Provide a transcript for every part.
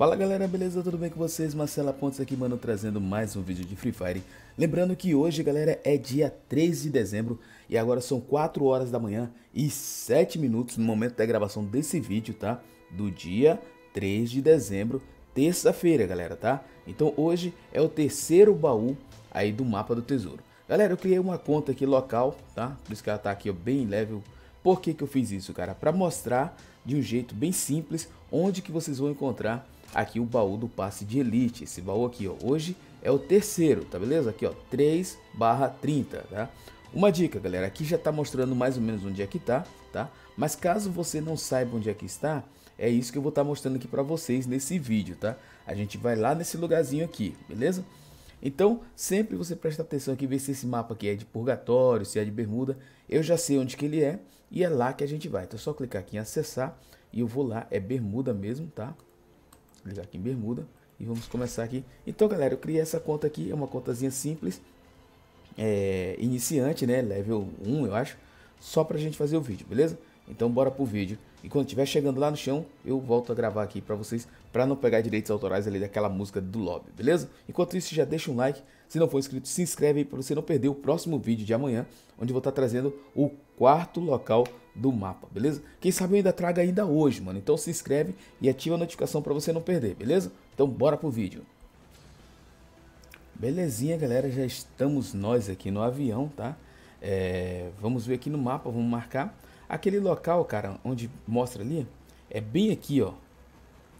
Fala galera, beleza? Tudo bem com vocês? Marcela Pontes aqui, mano, trazendo mais um vídeo de Free Fire. Lembrando que hoje, galera, é dia 3 de dezembro e agora são 4 horas da manhã e 7 minutos no momento da gravação desse vídeo, tá? Do dia 3 de dezembro, terça-feira, galera, tá? Então hoje é o terceiro baú aí do mapa do tesouro. Galera, eu criei uma conta aqui local, tá? Por isso que ela tá aqui ó, bem level. Por que que eu fiz isso, cara? Para mostrar de um jeito bem simples onde que vocês vão encontrar aqui o baú do passe de elite, esse baú aqui, ó. Hoje é o terceiro, tá beleza? Aqui, ó, 3 barra 30, tá? Uma dica, galera, aqui já tá mostrando mais ou menos onde é que tá, tá? Mas caso você não saiba onde é que está, é isso que eu vou estar tá mostrando aqui para vocês nesse vídeo, tá? A gente vai lá nesse lugarzinho aqui, beleza? Então, sempre você presta atenção aqui, ver se esse mapa aqui é de Purgatório, se é de Bermuda. Eu já sei onde que ele é e é lá que a gente vai. Então, é só clicar aqui em acessar e eu vou lá, é Bermuda mesmo, tá? Vou ligar aqui em Bermuda e vamos começar aqui. Então, galera, eu criei essa conta aqui, é uma contazinha simples, é, iniciante, né, level 1, eu acho, só a gente fazer o vídeo, beleza? Então bora pro vídeo. E quando estiver chegando lá no chão, eu volto a gravar aqui para vocês, para não pegar direitos autorais ali daquela música do lobby, beleza? Enquanto isso, já deixa um like. Se não for inscrito, se inscreve aí para você não perder o próximo vídeo de amanhã, onde eu vou estar tá trazendo o quarto local do mapa, beleza? Quem sabe eu ainda traga ainda hoje, mano. Então se inscreve e ativa a notificação para você não perder, beleza? Então bora pro vídeo. Belezinha, galera, já estamos nós aqui no avião, tá? É... vamos ver aqui no mapa, vamos marcar. Aquele local, cara, onde mostra ali, é bem aqui, ó.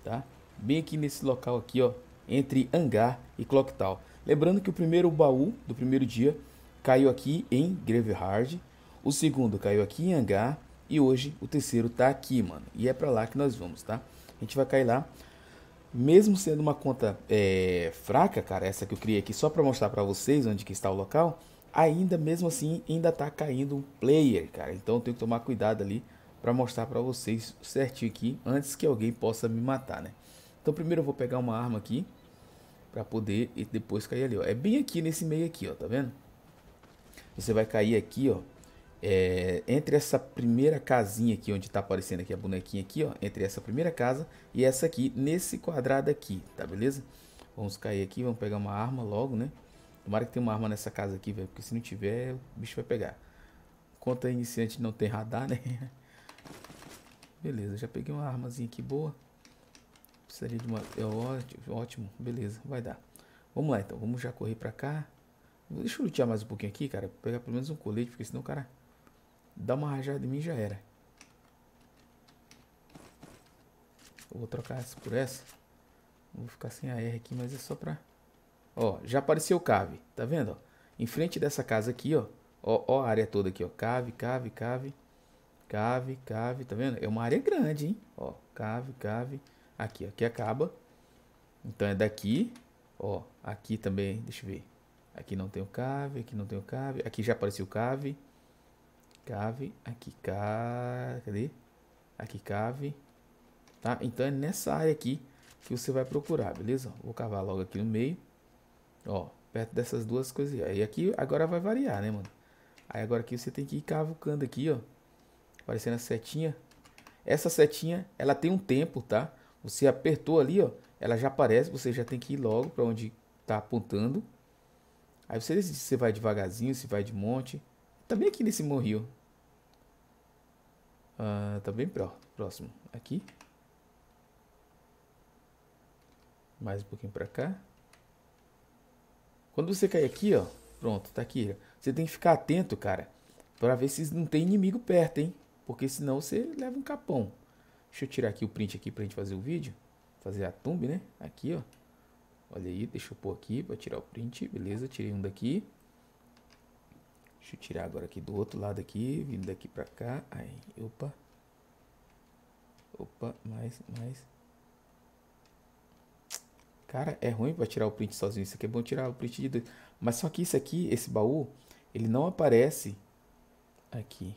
Tá? Bem aqui nesse local aqui, ó. Entre hangar e clock tower. Lembrando que o primeiro baú do primeiro dia caiu aqui em Graveyard. O segundo caiu aqui em hangar. E hoje o terceiro tá aqui, mano. E é pra lá que nós vamos, tá? A gente vai cair lá. Mesmo sendo uma conta é, fraca, cara, essa que eu criei aqui só para mostrar para vocês onde que está o local, ainda mesmo assim ainda tá caindo um player, cara. Então eu tenho que tomar cuidado ali para mostrar para vocês certinho aqui antes que alguém possa me matar, né? Então primeiro eu vou pegar uma arma aqui para poder e depois cair ali, ó. É bem aqui nesse meio aqui, ó, tá vendo? Você vai cair aqui, ó. É, entre essa primeira casinha aqui, onde tá aparecendo aqui a bonequinha aqui, ó. Entre essa primeira casa e essa aqui, nesse quadrado aqui, tá beleza? Vamos cair aqui, vamos pegar uma arma logo, né? Tomara que tenha uma arma nessa casa aqui, velho. Porque se não tiver, o bicho vai pegar. Enquanto a iniciante não tem radar, né? Beleza, já peguei uma armazinha aqui boa. Precisaria de uma... É ótimo, ótimo. Beleza, vai dar. Vamos lá, então. Vamos já correr pra cá. Deixa eu lutear mais um pouquinho aqui, cara. Pegar pelo menos um colete, porque senão o cara... Dá uma rajada em mim já era. Eu vou trocar essa por essa. Vou ficar sem AR aqui, mas é só pra Ó, já apareceu cave, tá vendo? Ó, em frente dessa casa aqui, ó, ó, ó a área toda aqui, ó, cave, cave, cave, cave, cave, tá vendo? É uma área grande, hein? Ó, cave, cave, aqui, aqui acaba. Então é daqui, ó, aqui também, deixa eu ver. Aqui não tem o cave, aqui não tem o cave, aqui já apareceu cave, cave, aqui, cave, cadê? Aqui cave, tá? Então é nessa área aqui que você vai procurar, beleza? Vou cavar logo aqui no meio. Ó, perto dessas duas coisas. Aí aqui agora vai variar, né, mano? Aí agora aqui você tem que ir cavucando aqui, ó. Aparecendo a setinha. Essa setinha, ela tem um tempo, tá? Você apertou ali, ó. Ela já aparece, você já tem que ir logo para onde tá apontando. Aí você decide se você vai devagarzinho, se vai de monte. Tá bem aqui nesse morrio. Ah, tá bem próximo. Aqui. Mais um pouquinho para cá. Quando você cair aqui, ó, pronto, tá aqui. Você tem que ficar atento, cara, para ver se não tem inimigo perto, hein? Porque senão você leva um capão. Deixa eu tirar aqui o print aqui pra gente fazer o vídeo. Fazer a tumba, né? Aqui, ó. Olha aí, deixa eu pôr aqui para tirar o print. Beleza, tirei um daqui. Deixa eu tirar agora aqui do outro lado aqui, vindo daqui pra cá. Aí, opa. Opa, mais, mais. Cara, é ruim para tirar o print sozinho. Isso aqui é bom tirar o print de dois. Mas só que isso aqui, esse baú, ele não aparece aqui.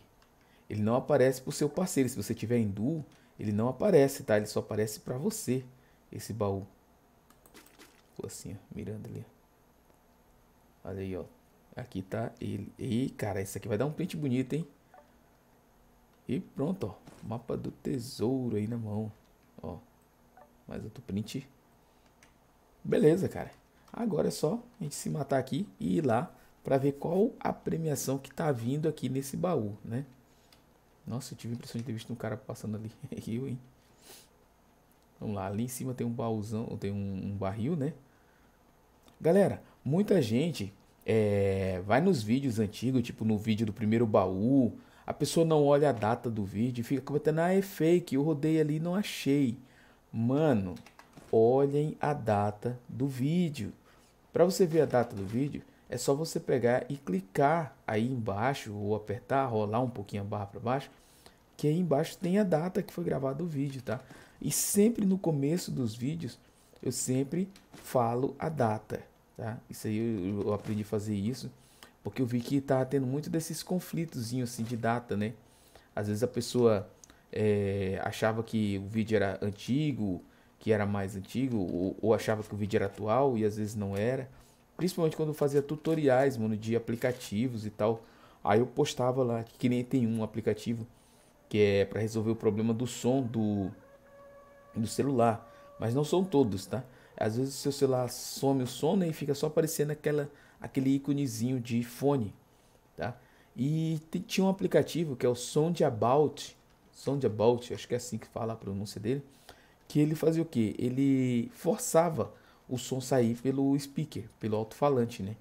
Ele não aparece para o seu parceiro. Se você tiver em duo, ele não aparece, tá? Ele só aparece para você, esse baú. Ficou assim, ó, mirando ali. Olha aí, ó. Aqui tá ele. Ih, cara, isso aqui vai dar um print bonito, hein? E pronto, ó. Mapa do tesouro aí na mão. Ó. Mais outro print. Beleza, cara. Agora é só a gente se matar aqui e ir lá para ver qual a premiação que tá vindo aqui nesse baú, né? Nossa, eu tive a impressão de ter visto um cara passando ali. rio, hein? Vamos lá, ali em cima tem um baúzão, tem um, um barril, né? Galera, muita gente é, vai nos vídeos antigos, tipo no vídeo do primeiro baú. A pessoa não olha a data do vídeo e fica comentando, ah, é fake, eu rodei ali e não achei. Mano, olhem a data do vídeo. Para você ver a data do vídeo, é só você pegar e clicar aí embaixo ou apertar, rolar um pouquinho a barra para baixo, que aí embaixo tem a data que foi gravado o vídeo, tá? E sempre no começo dos vídeos, eu sempre falo a data, tá? Isso aí eu, eu aprendi a fazer isso, porque eu vi que tá tendo muito desses conflitozinhos assim de data, né? Às vezes a pessoa é, achava que o vídeo era antigo, que era mais antigo ou, ou, achava que o vídeo era atual e às vezes não era. Principalmente quando eu fazia tutoriais, mano, de aplicativos e tal. Aí eu postava lá, que, que nem tem um aplicativo que é para resolver o problema do som do, do celular. Mas não são todos, tá? Às vezes o seu celular some o som né, e fica só aparecendo aquela, aquele íconezinho de fone, tá? E tinha um aplicativo que é o Sound About, Sound About, acho que é assim que fala a pronúncia dele que ele fazia o quê? Ele forçava o som sair pelo speaker, pelo alto-falante, né?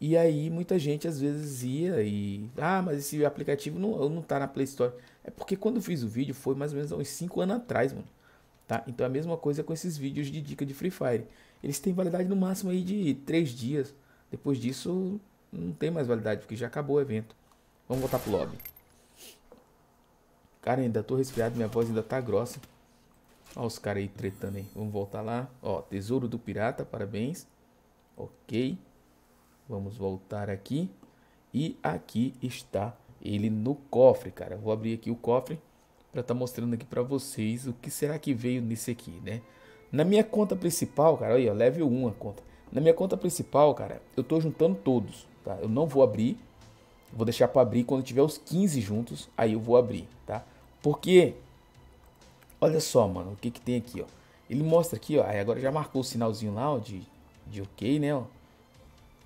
E aí muita gente às vezes ia e. Ah, mas esse aplicativo não, não tá na Play Store. É porque quando eu fiz o vídeo foi mais ou menos uns 5 anos atrás, mano. Tá? Então é a mesma coisa com esses vídeos de dica de Free Fire. Eles têm validade no máximo aí de 3 dias. Depois disso não tem mais validade, porque já acabou o evento. Vamos voltar pro lobby. Cara, ainda tô resfriado, minha voz ainda tá grossa. Olha os caras aí tretando aí. Vamos voltar lá. Ó, Tesouro do Pirata, parabéns. Ok. Vamos voltar aqui. E aqui está ele no cofre, cara. Vou abrir aqui o cofre para estar tá mostrando aqui para vocês o que será que veio nesse aqui, né? Na minha conta principal, cara, olha, level 1 a conta. Na minha conta principal, cara, eu tô juntando todos, tá? Eu não vou abrir. Vou deixar para abrir quando tiver os 15 juntos, aí eu vou abrir, tá? Porque Olha só, mano, o que que tem aqui, ó. Ele mostra aqui, ó, aí agora já marcou o sinalzinho lá, ó, de, de ok, né, ó.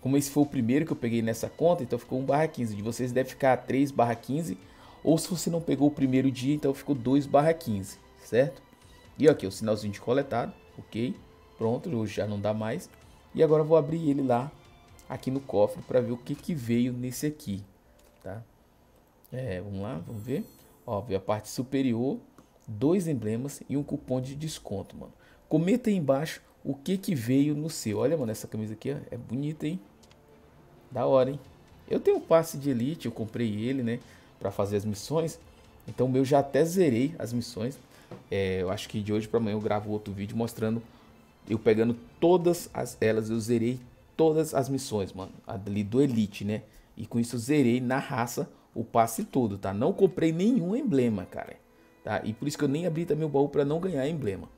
Como esse foi o primeiro que eu peguei nessa conta, então ficou 1 barra 15. De vocês deve ficar 3 barra 15. Ou se você não pegou o primeiro dia, então ficou 2 barra 15, certo? E aqui, o sinalzinho de coletado, ok? Pronto, hoje já não dá mais. E agora vou abrir ele lá, aqui no cofre, para ver o que, que veio nesse aqui, tá? É, vamos lá, vamos ver. Ó, veio a parte superior, dois emblemas e um cupom de desconto, mano. Comenta aí embaixo o que que veio no seu. Olha, mano, essa camisa aqui ó, é bonita, hein? Da hora, hein? Eu tenho um passe de elite, eu comprei ele, né? Pra fazer as missões. Então, meu, já até zerei as missões. É, eu acho que de hoje para amanhã eu gravo outro vídeo mostrando eu pegando todas as, elas. Eu zerei todas as missões, mano. Ali do Elite, né? E com isso eu zerei na raça o passe todo, tá? Não comprei nenhum emblema, cara. Tá? E por isso que eu nem abri também o baú para não ganhar emblema.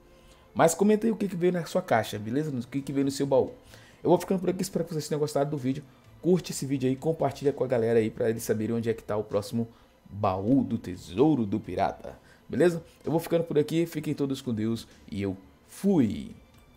Mas comenta aí o que, que veio na sua caixa, beleza? O que, que veio no seu baú. Eu vou ficando por aqui, espero que vocês tenham gostado do vídeo. Curte esse vídeo aí, compartilha com a galera aí para eles saberem onde é que tá o próximo baú do tesouro do pirata. Beleza? Eu vou ficando por aqui, fiquem todos com Deus e eu fui!